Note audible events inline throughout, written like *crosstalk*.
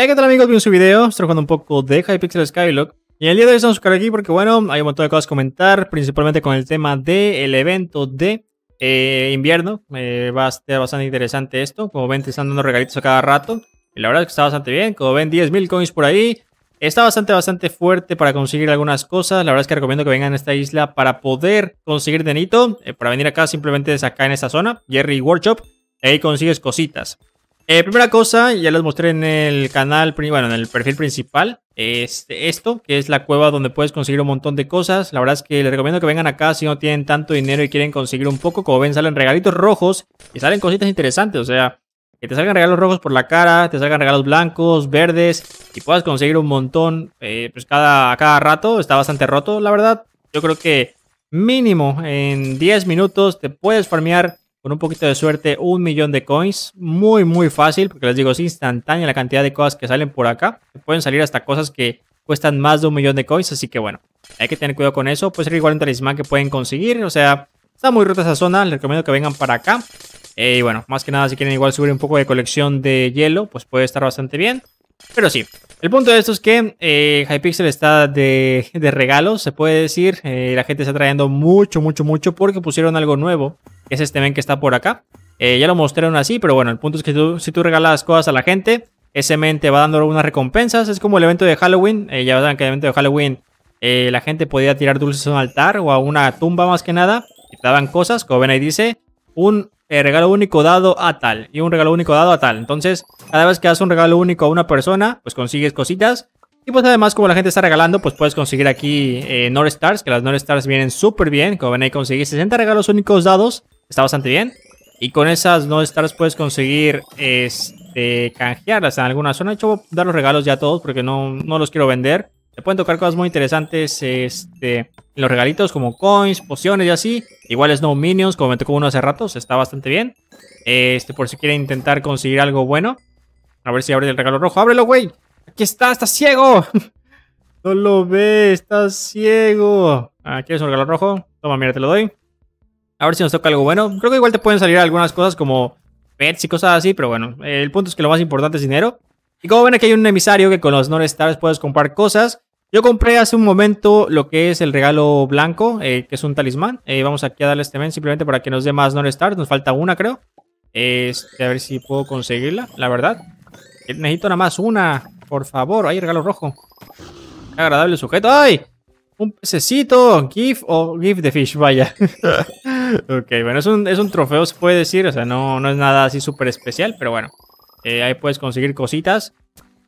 Hey, ¿qué tal amigos? Bienvenidos a un video, estoy jugando un poco de Hypixel Skylock Y el día de hoy estamos buscar aquí porque bueno, hay un montón de cosas que comentar Principalmente con el tema del evento de eh, invierno eh, Va a ser bastante interesante esto Como ven te están dando regalitos a cada rato Y la verdad es que está bastante bien, como ven 10.000 coins por ahí Está bastante, bastante fuerte para conseguir algunas cosas. La verdad es que recomiendo que vengan a esta isla para poder conseguir denito. Eh, para venir acá simplemente es acá en esta zona, Jerry Workshop. Ahí consigues cositas. Eh, primera cosa, ya les mostré en el canal, bueno, en el perfil principal, es este, esto, que es la cueva donde puedes conseguir un montón de cosas. La verdad es que les recomiendo que vengan acá si no tienen tanto dinero y quieren conseguir un poco. Como ven, salen regalitos rojos y salen cositas interesantes, o sea, que te salgan regalos rojos por la cara, te salgan regalos blancos, verdes, y puedas conseguir un montón, eh, pues cada, cada rato, está bastante roto, la verdad. Yo creo que mínimo en 10 minutos te puedes farmear con un poquito de suerte, un millón de coins. Muy, muy fácil, porque les digo, es instantánea la cantidad de cosas que salen por acá. Pueden salir hasta cosas que cuestan más de un millón de coins, así que bueno, hay que tener cuidado con eso. Puede ser igual un talismán que pueden conseguir, o sea, está muy rota esa zona, les recomiendo que vengan para acá. Eh, y bueno, más que nada, si quieren igual subir un poco de colección de hielo, pues puede estar bastante bien. Pero sí, el punto de esto es que eh, Hypixel está de, regalo, se puede decir. Eh, la gente está trayendo mucho, mucho, mucho porque pusieron algo nuevo es este men que está por acá. Eh, ya lo mostraron así, pero bueno, el punto es que si tú regalas cosas a la gente, ese men te va dando algunas recompensas. Es como el evento de Halloween. Eh, ya saben que el evento de Halloween eh, la gente podía tirar dulces a un altar o a una tumba más que nada. Y te daban cosas, como ven ahí dice, un regalo único dado a tal y un regalo único dado a tal. Entonces, cada vez que haces un regalo único a una persona, pues consigues cositas. Y pues además, como la gente está regalando, pues puedes conseguir aquí North Stars, que las North Stars vienen súper bien. Como ven ahí, conseguí 60 regalos únicos dados Está bastante bien. Y con esas no stars puedes conseguir este, canjearlas en alguna zona. De hecho, voy a dar los regalos ya a todos porque no, no los quiero vender. Te pueden tocar cosas muy interesantes este, en los regalitos, como coins, pociones y así. Igual Snow Minions, como me tocó uno hace rato. está bastante bien. Este, por si quieren intentar conseguir algo bueno. A ver si abre el regalo rojo. ¡Ábrelo, güey! ¡Aquí está! ¡Está ciego! *laughs* no lo ve, está ciego. Aquí ah, un regalo rojo. Toma, mira, te lo doy. A ver si nos toca algo bueno. Creo que igual te pueden salir algunas cosas como pets y cosas así, pero bueno, el punto es que lo más importante es dinero. Y como ven aquí hay un emisario que con los non-stars puedes comprar cosas. Yo compré hace un momento lo que es el regalo blanco, eh, que es un talismán. Eh, vamos aquí a darle este men simplemente para que nos dé más non-stars. Nos falta una, creo. Este, a ver si puedo conseguirla, la verdad. Eh, necesito nada más una, por favor. Ahí regalo rojo. agradable sujeto. ¡Ay! Un pececito. Gift o gift the de fish, vaya. *laughs* ok, bueno, es un, es un trofeo, se puede decir, o sea, no, no es nada así súper especial, pero bueno, eh, ahí puedes conseguir cositas.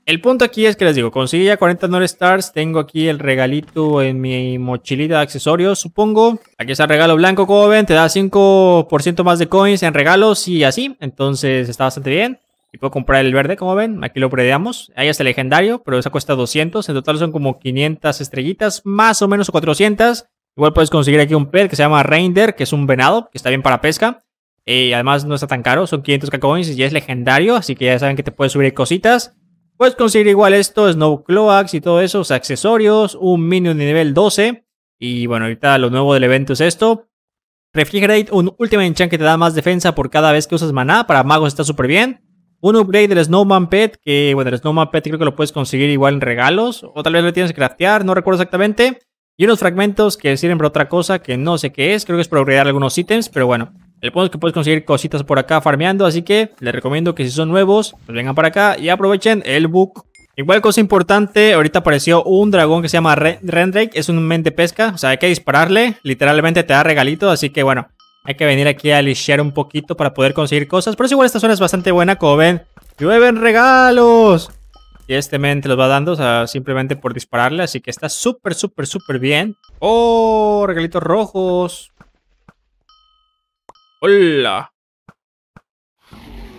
El punto aquí es que les digo, conseguí ya 40 North Stars, tengo aquí el regalito en mi mochilita de accesorios, supongo. Aquí está el regalo blanco, como ven, te da 5% más de coins en regalos y así, entonces está bastante bien. Y puedo comprar el verde, como ven, aquí lo predeamos. Ahí está el legendario, pero esa cuesta 200, en total son como 500 estrellitas, más o menos 400. Igual puedes conseguir aquí un pet que se llama Reinder, que es un venado, que está bien para pesca. Eh, y además no está tan caro, son 500 cacoins y ya es legendario, así que ya saben que te puedes subir cositas. Puedes conseguir igual esto, Snow Cloax y todo eso, o sea, accesorios, un minion de nivel 12. Y bueno, ahorita lo nuevo del evento es esto. Refrigerate, un Ultimate Enchant que te da más defensa por cada vez que usas maná. Para magos está súper bien. Un upgrade del Snowman Pet, que bueno, el Snowman Pet creo que lo puedes conseguir igual en regalos. O tal vez lo tienes que craftear, no recuerdo exactamente. Y unos fragmentos que sirven para otra cosa que no sé qué es. Creo que es para agregar algunos ítems, pero bueno. El punto es que puedes conseguir cositas por acá farmeando, así que les recomiendo que si son nuevos, pues vengan para acá y aprovechen el book. Igual cosa importante, ahorita apareció un dragón que se llama Rendrake, es un mente pesca, o sea, hay que dispararle, literalmente te da regalitos. así que bueno, hay que venir aquí a lichear un poquito para poder conseguir cosas, pero es igual esta zona es bastante buena, como ven, llueven regalos. Y este mente los va dando, o simplemente por dispararle. Así que está súper, súper, súper bien. ¡Oh! Regalitos rojos. ¡Hola!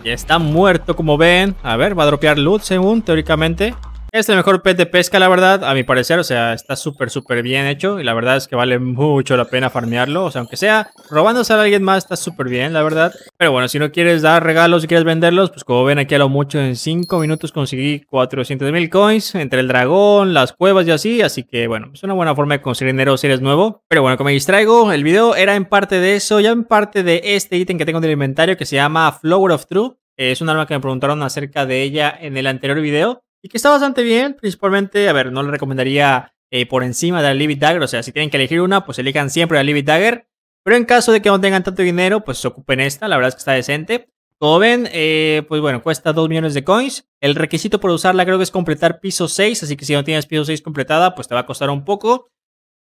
Ya está muerto, como ven. A ver, va a dropear loot según, teóricamente. Este Es el mejor pet de pesca, la verdad, a mi parecer. O sea, está súper, súper bien hecho. Y la verdad es que vale mucho la pena farmearlo. O sea, aunque sea robándose a alguien más, está súper bien, la verdad. Pero bueno, si no quieres dar regalos, si quieres venderlos, pues como ven aquí a lo mucho, en 5 minutos conseguí 400.000 mil coins entre el dragón, las cuevas y así. Así que bueno, es una buena forma de conseguir dinero si eres nuevo. Pero bueno, como me distraigo, el video era en parte de eso, ya en parte de este ítem que tengo en el inventario que se llama Flower of Truth. Es un arma que me preguntaron acerca de ella en el anterior video y que está bastante bien. Principalmente, a ver, no le recomendaría eh, por encima de la Livid Dagger. O sea, si tienen que elegir una, pues elijan siempre la Livid Dagger. Pero en caso de que no tengan tanto dinero, pues ocupen esta. La verdad es que está decente. Como ven, eh, pues bueno, cuesta 2 millones de coins. El requisito por usarla creo que es completar piso 6. Así que si no tienes piso 6 completada, pues te va a costar un poco.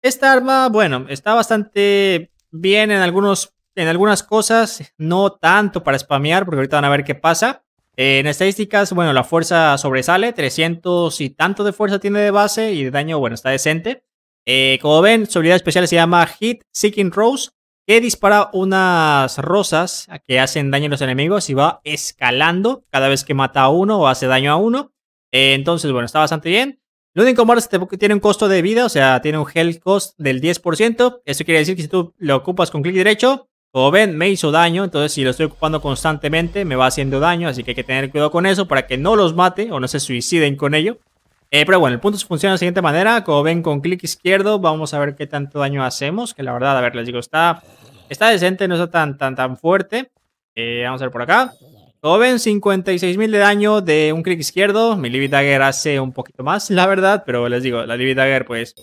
Esta arma, bueno, está bastante bien en, algunos, en algunas cosas. No tanto para spamear, porque ahorita van a ver qué pasa. Eh, en estadísticas, bueno, la fuerza sobresale, 300 y tanto de fuerza tiene de base y de daño, bueno, está decente. Eh, como ven, su habilidad especial se llama Hit Seeking Rose, que dispara unas rosas que hacen daño a los enemigos y va escalando cada vez que mata a uno o hace daño a uno. Eh, entonces, bueno, está bastante bien. Lo único malo es que tiene un costo de vida, o sea, tiene un health cost del 10%. Eso quiere decir que si tú lo ocupas con clic derecho, como ven, me hizo daño, entonces si lo estoy ocupando constantemente me va haciendo daño, así que hay que tener cuidado con eso para que no los mate o no se suiciden con ello. Eh, pero bueno, el punto funciona de la siguiente manera, como ven con clic izquierdo vamos a ver qué tanto daño hacemos, que la verdad, a ver, les digo, está, está decente, no está tan, tan, tan fuerte. Eh, vamos a ver por acá. Como ven, 56.000 de daño de un clic izquierdo, mi Livid Dagger hace un poquito más, la verdad, pero les digo, la Livid Dagger pues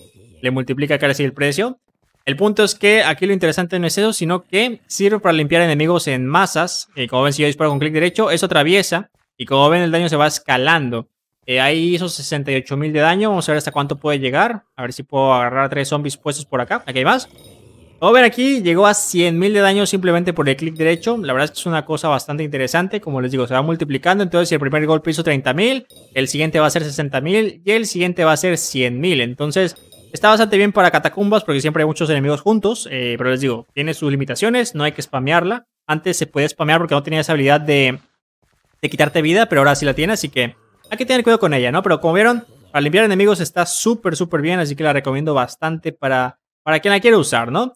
le multiplica casi el precio. El punto es que aquí lo interesante no es eso, sino que sirve para limpiar enemigos en masas. Y como ven, si yo disparo con clic derecho, eso atraviesa. Y como ven, el daño se va escalando. Eh, ahí hizo 68.000 de daño. Vamos a ver hasta cuánto puede llegar. A ver si puedo agarrar tres zombies puestos por acá. Aquí hay más. Como ven aquí, llegó a 100.000 de daño simplemente por el clic derecho. La verdad es que es una cosa bastante interesante. Como les digo, se va multiplicando. Entonces, si el primer golpe hizo 30.000, el siguiente va a ser 60.000 y el siguiente va a ser 100.000. Entonces, Está bastante bien para catacumbas porque siempre hay muchos enemigos juntos, eh, pero les digo, tiene sus limitaciones, no hay que spamearla. Antes se podía spamear porque no tenía esa habilidad de, de quitarte vida, pero ahora sí la tiene, así que hay que tener cuidado con ella, ¿no? Pero como vieron, para limpiar enemigos está súper, súper bien, así que la recomiendo bastante para, para quien la quiera usar, ¿no?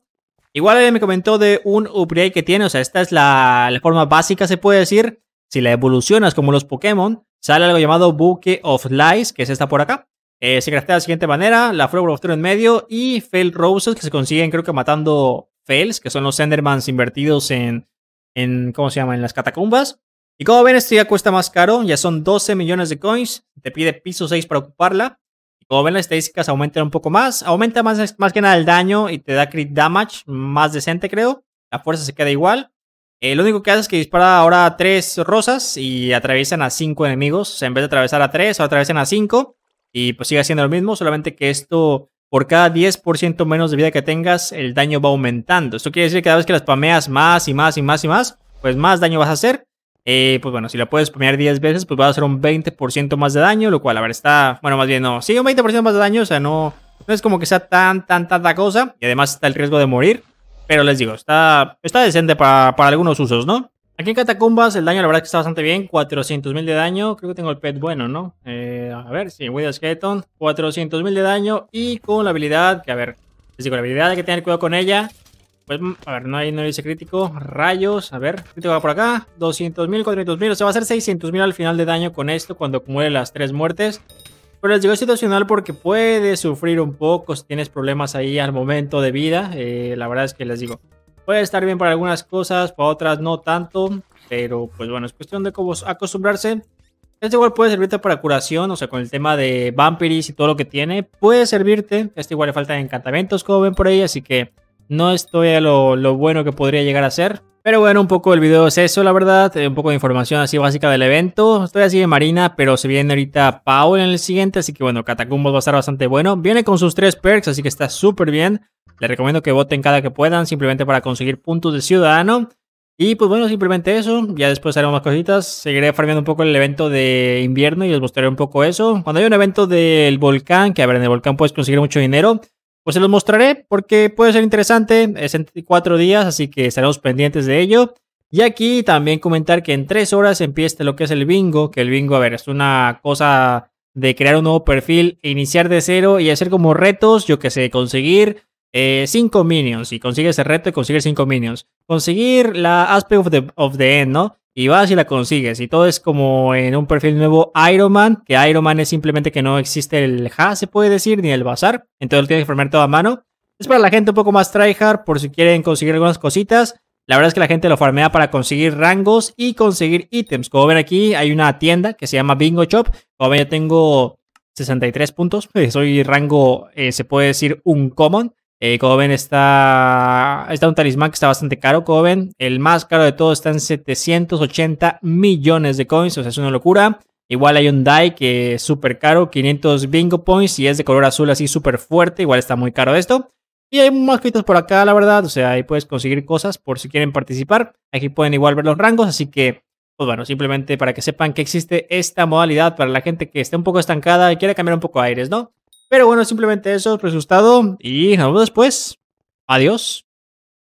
Igual me comentó de un upgrade que tiene, o sea, esta es la, forma básica, se puede decir. Si la evolucionas como los Pokémon, sale algo llamado Buque of Lies, que es esta por acá. Eh, se craftea de la siguiente manera, la Flower of en medio y Fail Roses que se consiguen creo que matando Fails, que son los Endermans invertidos en, en ¿cómo se llama?, en las catacumbas. Y como ven, esto ya cuesta más caro, ya son 12 millones de coins, te pide piso 6 para ocuparla. Y como ven, las estadísticas aumentan un poco más, aumenta más, más que nada el daño y te da crit damage más decente creo, la fuerza se queda igual. Eh, lo único que hace es que dispara ahora a 3 rosas y atraviesan a 5 enemigos, o sea, en vez de atravesar a 3, atraviesan a 5. Y pues sigue siendo lo mismo, solamente que esto, por cada 10% menos de vida que tengas, el daño va aumentando. Esto quiere decir que cada vez que las pameas más y más y más y más, pues más daño vas a hacer. Eh, pues bueno, si la puedes spamear 10 veces, pues va a hacer un 20% más de daño, lo cual, a ver, está, bueno, más bien no, sí, un 20% más de daño, o sea, no, no es como que sea tan, tan, tanta cosa. Y además está el riesgo de morir. Pero les digo, está, está decente para, para algunos usos, ¿no? Aquí en Catacumbas el daño la verdad que está bastante bien, 400.000 de daño, creo que tengo el pet bueno, ¿no? Eh, a ver, sí, Widow Skeleton, 400.000 de daño y con la habilidad, que a ver, les digo, la habilidad hay que tener cuidado con ella, pues, mm, a ver, no hay, no dice crítico, rayos, a ver, crítico va por acá, 200.000, 400.000, o sea, va a ser 600.000 al final de daño con esto cuando acumule las tres muertes. Pero les digo, es situacional porque puede sufrir un poco si tienes problemas ahí al momento de vida. Eh, la verdad es que les digo, Puede estar bien para algunas cosas, para otras no tanto, pero pues bueno, es cuestión de cómo acostumbrarse. Este igual puede servirte para curación, o sea, con el tema de vampiris y todo lo que tiene, puede servirte. Este igual le faltan encantamientos, como ven por ahí, así que no estoy a lo, lo, bueno que podría llegar a ser. Pero bueno, un poco el video es eso, la verdad. Eh, un poco de información así básica del evento. Estoy así de Marina, pero se viene ahorita Paul en el siguiente. Así que bueno, Catacumbos va a estar bastante bueno. Viene con sus tres perks, así que está súper bien. Les recomiendo que voten cada que puedan, simplemente para conseguir puntos de ciudadano. Y pues bueno, simplemente eso. Ya después haremos más cositas. Seguiré farmeando un poco el evento de invierno y les mostraré un poco eso. Cuando haya un evento del volcán, que a ver, en el volcán puedes conseguir mucho dinero, pues se los mostraré porque puede ser interesante. Es en cuatro días, así que estaremos pendientes de ello. Y aquí también comentar que en tres horas empieza lo que es el bingo, que el bingo, a ver, es una cosa de crear un nuevo perfil, iniciar de cero y hacer como retos, yo que sé, conseguir 5 eh, minions. Y consigues el reto y consigues 5 minions. Conseguir la Aspect of the, End, ¿no? Y vas y la consigues. Y todo es como en un perfil nuevo Iron Man. Que Iron Man es simplemente que no existe el HA, se puede decir, ni el bazar. Entonces lo tienes que formar todo a mano. Es para la gente un poco más tryhard, por si quieren conseguir algunas cositas. La verdad es que la gente lo farmea para conseguir rangos y conseguir ítems. Como ven aquí, hay una tienda que se llama Bingo Shop. Como ven, yo tengo 63 puntos. *laughs* Soy rango, eh, se puede decir, un common. Eh, como ven, está, está un talismán que está bastante caro. Como ven, el más caro de todo está en 780 millones de coins. O sea, es una locura. Igual hay un die que es súper caro, 500 bingo points y es de color azul así súper fuerte. Igual está muy caro esto. Y hay más por acá, la verdad. O sea, ahí puedes conseguir cosas por si quieren participar. Aquí pueden igual ver los rangos. Así que, pues bueno, simplemente para que sepan que existe esta modalidad para la gente que esté un poco estancada y quiere cambiar un poco aires, ¿no? Pero bueno, simplemente eso, resultado y nos vemos después. Adiós.